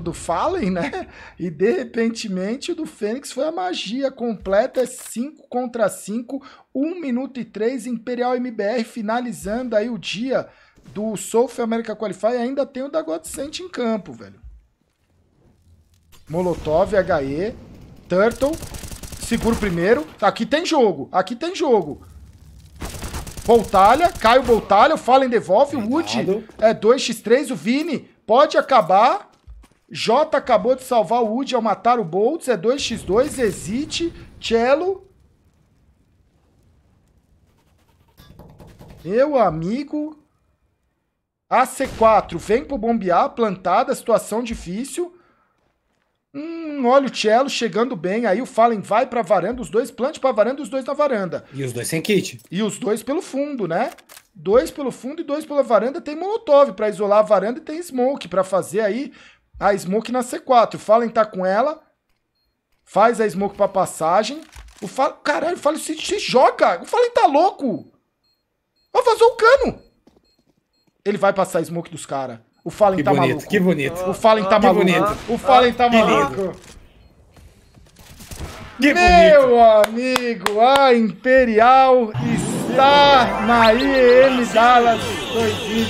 do Fallen, né? E de repentemente o do Fênix foi a magia completa, é 5 contra 5, 1 minuto e 3, Imperial MBR finalizando aí o dia do South America Qualify, ainda tem o da Godsent em campo, velho. Molotov, HE, Turtle, seguro primeiro. Aqui tem jogo, aqui tem jogo. Boltalha, o Boltalha, o Fallen devolve, o Wood é 2x3, o Vini pode acabar Jota acabou de salvar o Woody ao matar o Boltz. É 2x2. Exite, Cello. Meu amigo. AC4 vem pro bombear. Plantada. Situação difícil. Hum, olha o Cello chegando bem. Aí o Fallen vai pra varanda. Os dois plante pra varanda. Os dois na varanda. E os dois sem kit. E os dois pelo fundo, né? Dois pelo fundo e dois pela varanda. Tem Molotov pra isolar a varanda e tem Smoke pra fazer aí a Smoke na C4. O Fallen tá com ela. Faz a Smoke pra passagem. O Fallen... Caralho, o Fallen se, se joga. O Fallen tá louco. Vai fazer o cano. Ele vai passar a Smoke dos caras. O Fallen que tá bonito, maluco. Que bonito. O Fallen tá maluco. Bonito. O Fallen tá maluco. Lindo. Que Meu bonito. amigo, a Imperial está na IEM Dallas 2020.